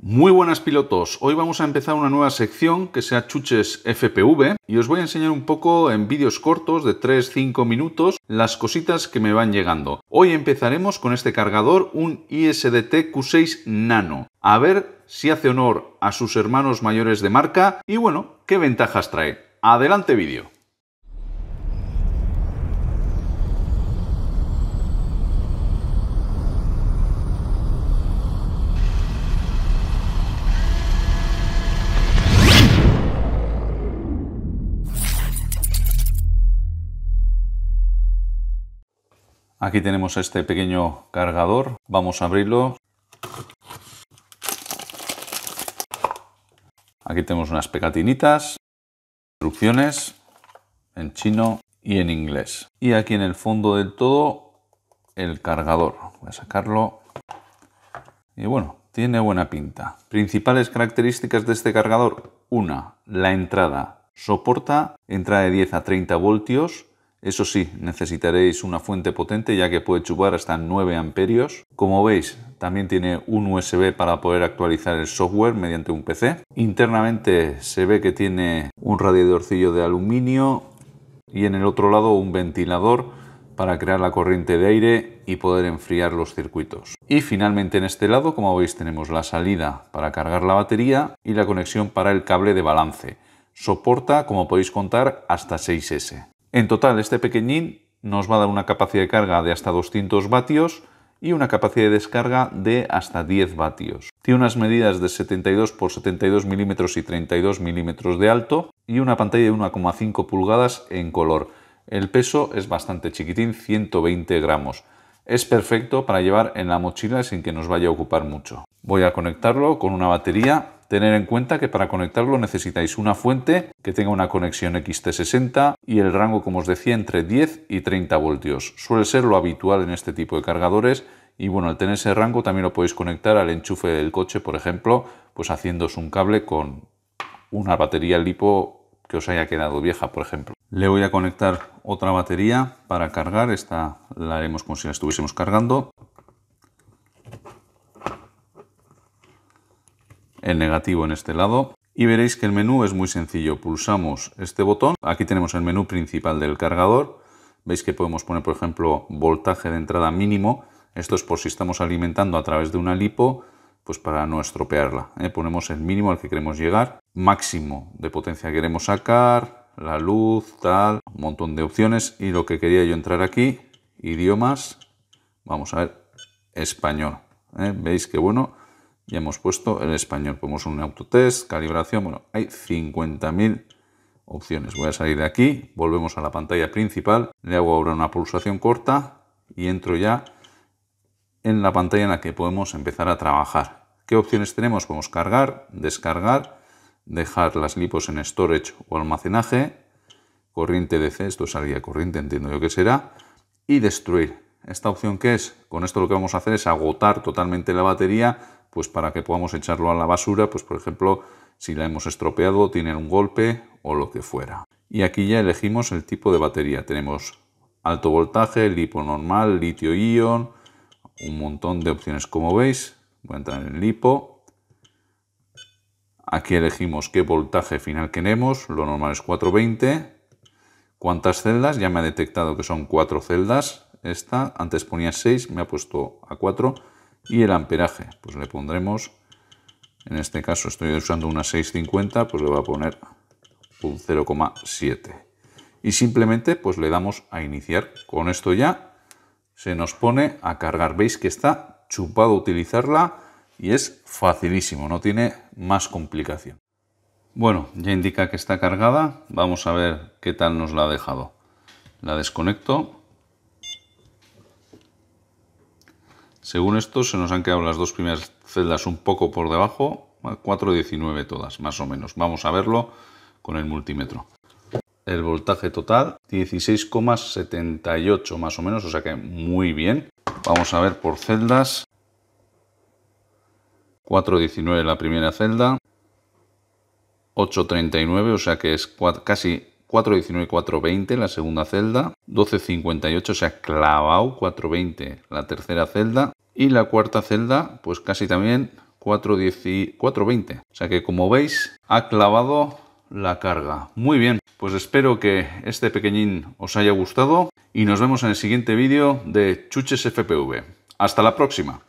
Muy buenas pilotos, hoy vamos a empezar una nueva sección que sea Chuches FPV y os voy a enseñar un poco en vídeos cortos de 3-5 minutos las cositas que me van llegando. Hoy empezaremos con este cargador, un ISDT Q6 Nano, a ver si hace honor a sus hermanos mayores de marca y bueno, qué ventajas trae. Adelante vídeo. Aquí tenemos este pequeño cargador. Vamos a abrirlo. Aquí tenemos unas pegatinitas, instrucciones en chino y en inglés. Y aquí en el fondo del todo el cargador. Voy a sacarlo. Y bueno, tiene buena pinta. Principales características de este cargador. Una, la entrada. Soporta entrada de 10 a 30 voltios eso sí, necesitaréis una fuente potente ya que puede chupar hasta 9 amperios. Como veis, también tiene un USB para poder actualizar el software mediante un PC. Internamente se ve que tiene un radiadorcillo de aluminio y en el otro lado un ventilador para crear la corriente de aire y poder enfriar los circuitos. Y finalmente en este lado, como veis, tenemos la salida para cargar la batería y la conexión para el cable de balance. Soporta, como podéis contar, hasta 6S. En total, este pequeñín nos va a dar una capacidad de carga de hasta 200 vatios y una capacidad de descarga de hasta 10 vatios. Tiene unas medidas de 72 x 72 milímetros y 32 milímetros de alto y una pantalla de 1,5 pulgadas en color. El peso es bastante chiquitín, 120 gramos. Es perfecto para llevar en la mochila sin que nos vaya a ocupar mucho. Voy a conectarlo con una batería Tener en cuenta que para conectarlo necesitáis una fuente que tenga una conexión XT60 y el rango, como os decía, entre 10 y 30 voltios. Suele ser lo habitual en este tipo de cargadores y bueno, al tener ese rango también lo podéis conectar al enchufe del coche, por ejemplo, pues haciéndos un cable con una batería lipo que os haya quedado vieja, por ejemplo. Le voy a conectar otra batería para cargar, esta la haremos como si la estuviésemos cargando. el negativo en este lado. Y veréis que el menú es muy sencillo. Pulsamos este botón. Aquí tenemos el menú principal del cargador. Veis que podemos poner, por ejemplo, voltaje de entrada mínimo. Esto es por si estamos alimentando a través de una lipo, pues para no estropearla. ¿eh? Ponemos el mínimo al que queremos llegar, máximo de potencia que queremos sacar, la luz, tal, un montón de opciones. Y lo que quería yo entrar aquí, idiomas, vamos a ver, español. ¿eh? Veis que bueno, ya hemos puesto el español. ponemos un autotest, calibración, bueno, hay 50.000 opciones. Voy a salir de aquí, volvemos a la pantalla principal, le hago ahora una pulsación corta y entro ya en la pantalla en la que podemos empezar a trabajar. ¿Qué opciones tenemos? Podemos cargar, descargar, dejar las lipos en storage o almacenaje, corriente DC, esto salía corriente, entiendo yo que será, y destruir. ¿Esta opción qué es? Con esto lo que vamos a hacer es agotar totalmente la batería pues para que podamos echarlo a la basura, pues por ejemplo, si la hemos estropeado, tiene un golpe o lo que fuera. Y aquí ya elegimos el tipo de batería. Tenemos alto voltaje, lipo normal, litio ion, un montón de opciones como veis. Voy a entrar en lipo. Aquí elegimos qué voltaje final queremos, lo normal es 420. ¿Cuántas celdas? Ya me ha detectado que son 4 celdas. Esta, antes ponía 6, me ha puesto a 4 y el amperaje. Pues le pondremos, en este caso estoy usando una 650, pues le voy a poner un 0,7. Y simplemente pues le damos a iniciar. Con esto ya se nos pone a cargar. Veis que está chupado utilizarla y es facilísimo, no tiene más complicación. Bueno, ya indica que está cargada. Vamos a ver qué tal nos la ha dejado. La desconecto Según esto, se nos han quedado las dos primeras celdas un poco por debajo, 4,19 todas, más o menos. Vamos a verlo con el multímetro. El voltaje total, 16,78 más o menos, o sea que muy bien. Vamos a ver por celdas. 4,19 la primera celda, 8,39, o sea que es casi 4,19, 4,20 la segunda celda, 12,58, o sea, clavado 4,20 la tercera celda, y la cuarta celda, pues casi también 420. O sea que como veis, ha clavado la carga. Muy bien, pues espero que este pequeñín os haya gustado y nos vemos en el siguiente vídeo de Chuches FPV. Hasta la próxima.